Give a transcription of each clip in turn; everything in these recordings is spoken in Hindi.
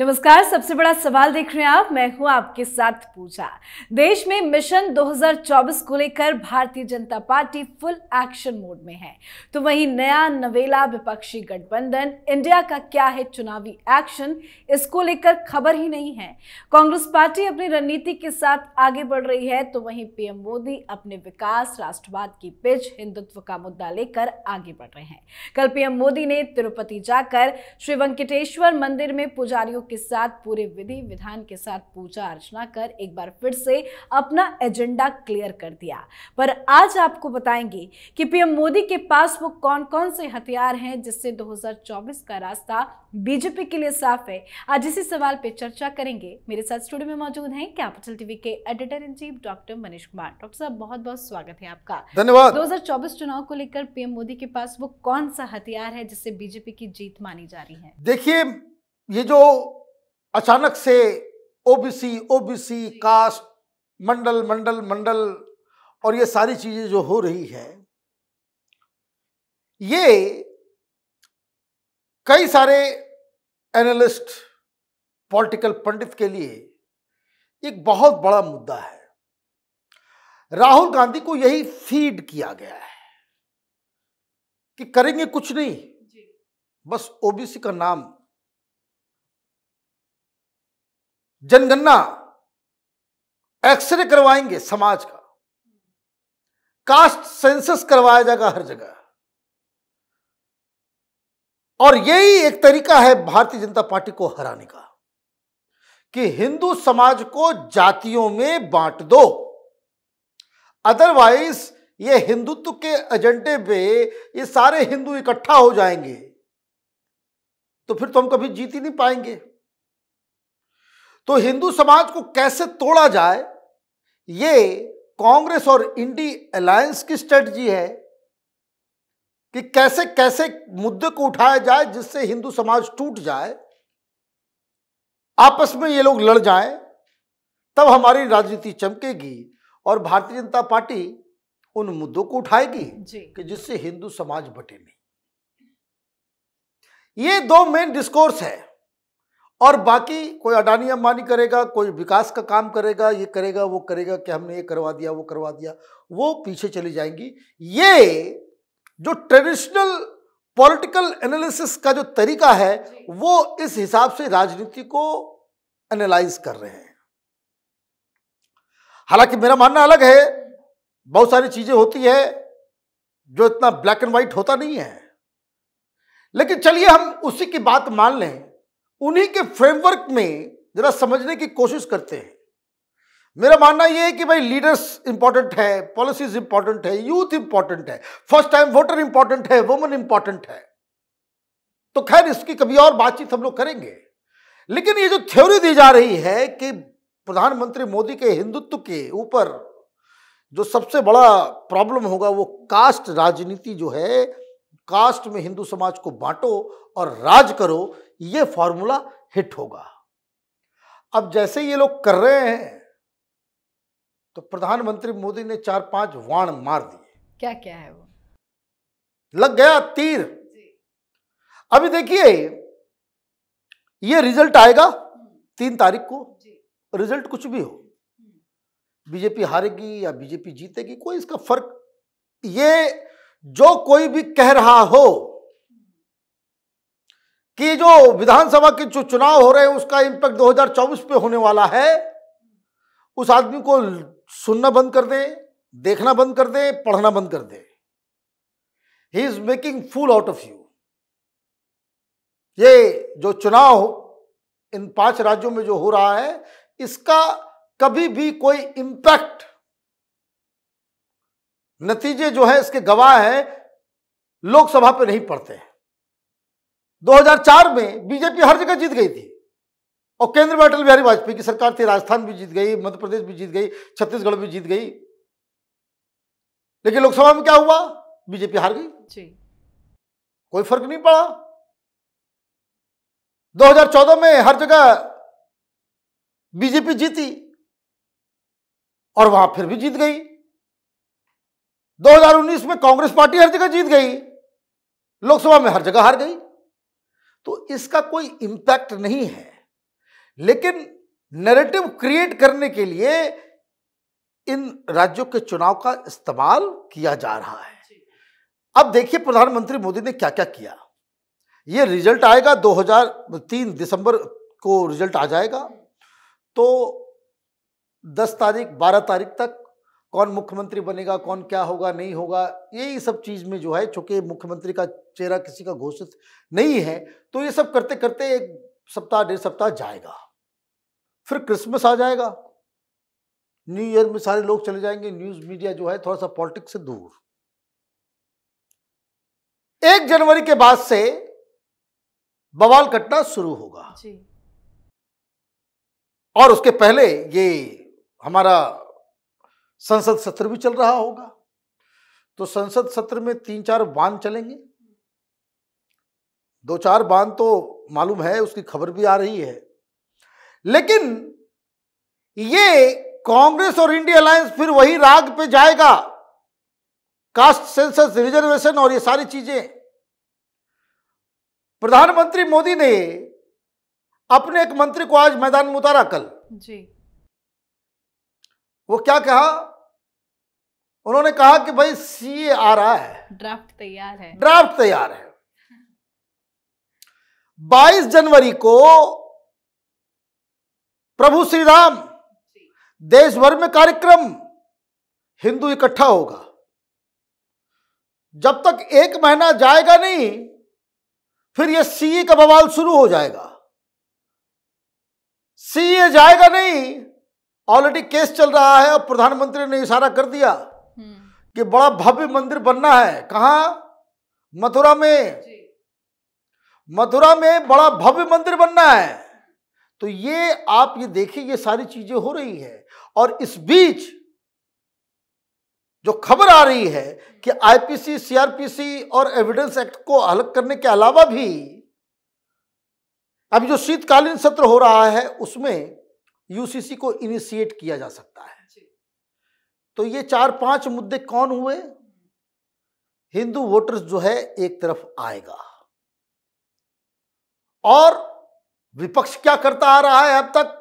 नमस्कार सबसे बड़ा सवाल देख रहे हैं आप मैं हूं आपके साथ पूजा देश में मिशन 2024 को लेकर भारतीय जनता पार्टी फुल एक्शन मोड में है तो वही नया नवेला विपक्षी गठबंधन इंडिया का क्या है चुनावी एक्शन इसको लेकर खबर ही नहीं है कांग्रेस पार्टी अपनी रणनीति के साथ आगे बढ़ रही है तो वहीं पीएम मोदी अपने विकास राष्ट्रवाद की पिच हिंदुत्व का मुद्दा लेकर आगे बढ़ रहे हैं कल पीएम मोदी ने तिरुपति जाकर श्री वेंकटेश्वर मंदिर में पुजारियों के साथ पूरे विधि विधान के साथ पूजा अर्चना कर एक बार फिर से अपना एजेंडा क्लियर कर दिया पर आज आपको बताएंगे कि पीएम मोदी के पास वो कौन कौन से हथियार हैं जिससे 2024 का रास्ता बीजेपी के लिए साफ है आज इसी सवाल पे चर्चा करेंगे मेरे साथ स्टूडियो में मौजूद हैं कैपिटल टीवी के editor in chief doctor Manish Kumar doctor साहब बहुत बहुत स्वागत है आपका धन्यवाद 2024 चुनाव को लेकर पीएम मोदी के पास वो कौन सा हथियार है जिससे बीजेपी की जीत मानी जा रही है देखिए ये जो अचानक से OBC OBC caste Mandal Mandal Mandal और ये सारी चीज़ें जो हो रही है ये कई सारे एनालिस्ट पॉलिटिकल पंडित के लिए एक बहुत बड़ा मुद्दा है राहुल गांधी को यही फीड किया गया है कि करेंगे कुछ नहीं बस ओबीसी का नाम जनगणना एक्सरे करवाएंगे समाज का कास्ट सेंसस करवाया जाएगा हर जगह और यही एक तरीका है भारतीय जनता पार्टी को हराने का कि हिंदू समाज को जातियों में बांट दो अदरवाइज ये हिंदुत्व के एजेंडे पे ये सारे हिंदू इकट्ठा हो जाएंगे तो फिर तो हम कभी जीत ही नहीं पाएंगे तो हिंदू समाज को कैसे तोड़ा जाए ये कांग्रेस और इंडी अलायंस की स्ट्रेटजी है कि कैसे कैसे मुद्दे को उठाया जाए जिससे हिंदू समाज टूट जाए आपस में ये लोग लड़ जाए तब हमारी राजनीति चमकेगी और भारतीय जनता पार्टी उन मुद्दों को उठाएगी कि जिससे हिंदू समाज बटे नहीं ये दो मेन डिस्कोर्स है और बाकी कोई अडानी अंबानी करेगा कोई विकास का काम करेगा ये करेगा वो करेगा कि हमने ये करवा दिया वो करवा दिया वो पीछे चली जाएंगी ये जो ट्रेडिशनल पॉलिटिकल एनालिसिस का जो तरीका है वो इस हिसाब से राजनीति को एनालाइज कर रहे हैं हालांकि मेरा मानना अलग है बहुत सारी चीजें होती है जो इतना ब्लैक एंड व्हाइट होता नहीं है लेकिन चलिए हम उसी की बात मान लें उन्हीं के फ्रेमवर्क में जरा समझने की कोशिश करते हैं मेरा मानना यह है कि भाई लीडर्स इंपॉर्टेंट है पॉलिसीज इंपॉर्टेंट है यूथ इंपॉर्टेंट है फर्स्ट टाइम वोटर इंपॉर्टेंट है वुमन इंपॉर्टेंट है तो खैर इसकी कभी और बातचीत हम लोग करेंगे लेकिन ये जो थ्योरी दी जा रही है कि प्रधानमंत्री मोदी के हिंदुत्व के ऊपर जो सबसे बड़ा प्रॉब्लम होगा वो कास्ट राजनीति जो है कास्ट में हिंदू समाज को बांटो और राज करो ये फॉर्मूला हिट होगा अब जैसे ये लोग कर रहे हैं तो प्रधानमंत्री मोदी ने चार पांच वाण मार दिए क्या क्या है वो लग गया तीर अभी देखिए ये रिजल्ट आएगा तीन तारीख को रिजल्ट कुछ भी हो हम्म। बीजेपी हारेगी या बीजेपी जीतेगी कोई इसका फर्क ये जो कोई भी कह रहा हो कि जो विधानसभा के जो चुनाव हो रहे हैं उसका इंपैक्ट 2024 पे होने वाला है उस आदमी को सुनना बंद कर दें देखना बंद कर दें पढ़ना बंद कर दें he is making fool out of you ये जो चुनाव इन पांच राज्यों में जो हो रहा है इसका कभी भी कोई इंपैक्ट नतीजे जो है इसके गवाह हैं लोकसभा पे नहीं पड़ते हैं 2004 में बीजेपी हर जगह जीत गई थी और केंद्र में अटल बिहारी वाजपेयी की सरकार थी राजस्थान भी जीत गई मध्य प्रदेश भी जीत गई छत्तीसगढ़ भी जीत गई लेकिन लोकसभा में क्या हुआ बीजेपी हार गई जी। कोई फर्क नहीं पड़ा 2014 में हर जगह बीजेपी जीती और वहां फिर भी जीत गई 2019 में कांग्रेस पार्टी हर जगह जीत गई लोकसभा में हर जगह हार गई तो इसका कोई इंपैक्ट नहीं है लेकिन नैरेटिव क्रिएट करने के लिए इन राज्यों के चुनाव का इस्तेमाल किया जा रहा है अब देखिए प्रधानमंत्री मोदी ने क्या क्या किया ये रिजल्ट आएगा 2003 दिसंबर को रिजल्ट आ जाएगा तो 10 तारीख 12 तारीख तक कौन मुख्यमंत्री बनेगा कौन क्या होगा नहीं होगा यही सब चीज़ में जो है चूँकि मुख्यमंत्री का चेहरा किसी का घोषित नहीं है तो ये सब करते करते एक सप्ताह डेढ़ सप्ताह जाएगा फिर क्रिसमस आ जाएगा न्यू ईयर में सारे लोग चले जाएंगे न्यूज़ मीडिया जो है थोड़ा सा पॉलिटिक्स से दूर एक जनवरी के बाद से बवाल कटना शुरू होगा जी। और उसके पहले ये हमारा संसद सत्र भी चल रहा होगा तो संसद सत्र में तीन चार बांध चलेंगे दो चार बांध तो मालूम है उसकी खबर भी आ रही है लेकिन ये कांग्रेस और इंडिया अलायंस फिर वही राग पे जाएगा कास्ट सेंसस रिजर्वेशन और ये सारी चीजें प्रधानमंत्री मोदी ने अपने एक मंत्री को आज मैदान में उतारा कल जी वो क्या कहा उन्होंने कहा कि भाई सी आ रहा है ड्राफ्ट तैयार है ड्राफ्ट तैयार है 22 जनवरी को प्रभु श्री राम देश भर में कार्यक्रम हिंदू इकट्ठा होगा जब तक एक महीना जाएगा नहीं फिर यह सीए का बवाल शुरू हो जाएगा सीए जाएगा नहीं ऑलरेडी केस चल रहा है और प्रधानमंत्री ने इशारा कर दिया कि बड़ा भव्य मंदिर बनना है कहा मथुरा में मथुरा में बड़ा भव्य मंदिर बनना है तो ये आप ये देखिए ये सारी चीजें हो रही है और इस बीच जो खबर आ रही है कि आईपीसी सीआरपीसी और एविडेंस एक्ट को अलग करने के अलावा भी अभी जो शीतकालीन सत्र हो रहा है उसमें यूसीसी को इनिशिएट किया जा सकता है तो ये चार पांच मुद्दे कौन हुए हिंदू वोटर्स जो है एक तरफ आएगा और विपक्ष क्या करता आ रहा है अब तक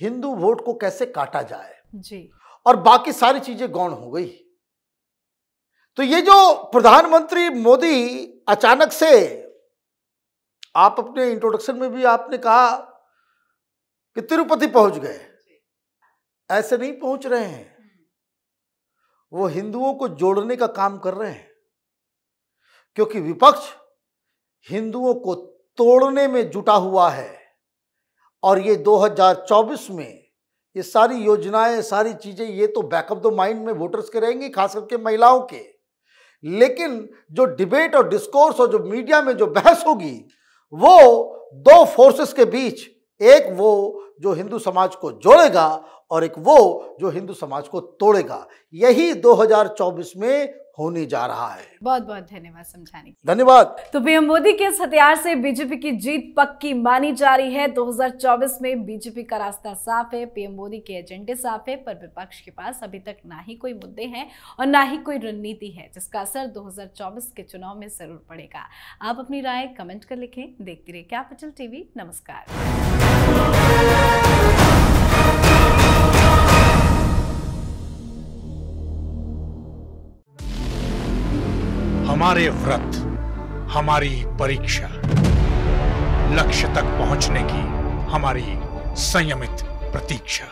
हिंदू वोट को कैसे काटा जाए जी और बाकी सारी चीजें गौण हो गई तो ये जो प्रधानमंत्री मोदी अचानक से आप अपने इंट्रोडक्शन में भी आपने कहा कि तिरुपति पहुंच गए ऐसे नहीं पहुंच रहे हैं वो हिंदुओं को जोड़ने का काम कर रहे हैं क्योंकि विपक्ष हिंदुओं को तोड़ने में जुटा हुआ है और ये 2024 में ये सारी योजनाएं सारी चीज़ें ये तो बैक ऑफ द माइंड में वोटर्स के रहेंगी खास करके महिलाओं के लेकिन जो डिबेट और डिस्कोर्स और जो मीडिया में जो बहस होगी वो दो फोर्सेस के बीच एक वो जो हिंदू समाज को जोड़ेगा और एक वो जो हिंदू समाज को तोड़ेगा यही 2024 में होने जा रहा है बहुत बहुत धन्यवाद समझाने धन्यवाद तो पीएम मोदी के इस हथियार से बीजेपी की जीत पक्की मानी जा रही है 2024 में बीजेपी का रास्ता साफ है पीएम मोदी के एजेंडे साफ है पर विपक्ष के पास अभी तक ना ही कोई मुद्दे हैं और ना ही कोई रणनीति है जिसका असर 2024 के चुनाव में जरूर पड़ेगा आप अपनी राय कमेंट कर लिखें देखते रहे कैपिटल टीवी नमस्कार हमारे व्रत हमारी परीक्षा लक्ष्य तक पहुंचने की हमारी संयमित प्रतीक्षा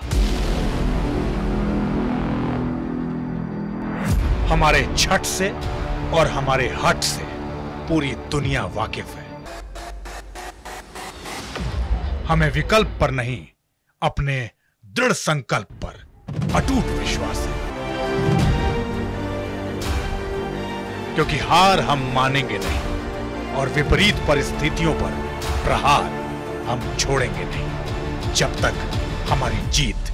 हमारे छठ से और हमारे हट से पूरी दुनिया वाकिफ है हमें विकल्प पर नहीं अपने दृढ़ संकल्प पर अटूट विश्वास है क्योंकि हार हम मानेंगे नहीं और विपरीत परिस्थितियों पर प्रहार हम छोड़ेंगे नहीं जब तक हमारी जीत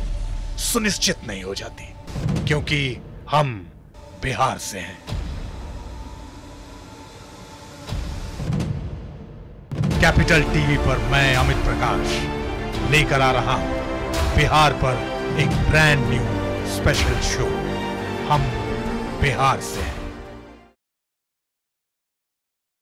सुनिश्चित नहीं हो जाती क्योंकि हम बिहार से हैं कैपिटल टीवी पर मैं अमित प्रकाश लेकर आ रहा हूं बिहार पर एक ब्रांड न्यू स्पेशल शो हम बिहार से हैं